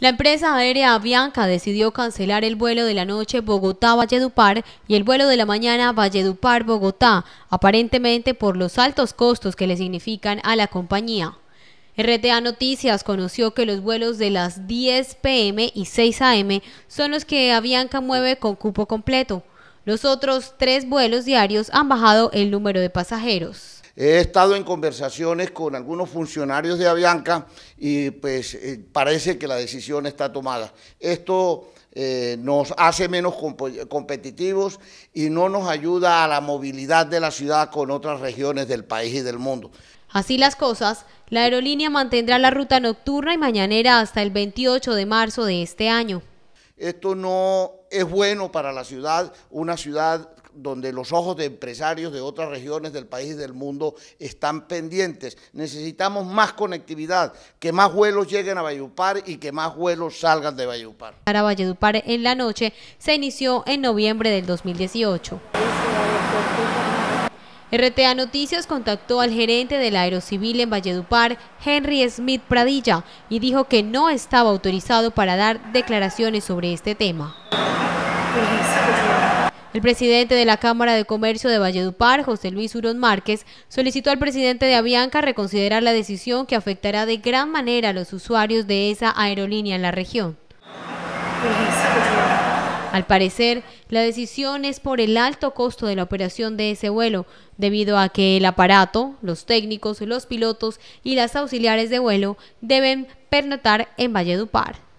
La empresa aérea Avianca decidió cancelar el vuelo de la noche Bogotá-Valledupar y el vuelo de la mañana Valledupar-Bogotá, aparentemente por los altos costos que le significan a la compañía. RTA Noticias conoció que los vuelos de las 10 pm y 6 am son los que Avianca mueve con cupo completo. Los otros tres vuelos diarios han bajado el número de pasajeros. He estado en conversaciones con algunos funcionarios de Avianca y pues eh, parece que la decisión está tomada. Esto eh, nos hace menos competitivos y no nos ayuda a la movilidad de la ciudad con otras regiones del país y del mundo. Así las cosas, la aerolínea mantendrá la ruta nocturna y mañanera hasta el 28 de marzo de este año. Esto no es bueno para la ciudad, una ciudad donde los ojos de empresarios de otras regiones del país y del mundo están pendientes. Necesitamos más conectividad, que más vuelos lleguen a Valledupar y que más vuelos salgan de Valledupar. Para Valledupar en la noche se inició en noviembre del 2018. RTA Noticias contactó al gerente del Aerocivil en Valledupar, Henry Smith Pradilla, y dijo que no estaba autorizado para dar declaraciones sobre este tema. Pues, el presidente de la Cámara de Comercio de Valledupar, José Luis Urón Márquez, solicitó al presidente de Avianca reconsiderar la decisión que afectará de gran manera a los usuarios de esa aerolínea en la región. Al parecer, la decisión es por el alto costo de la operación de ese vuelo, debido a que el aparato, los técnicos, los pilotos y las auxiliares de vuelo deben pernotar en Valledupar.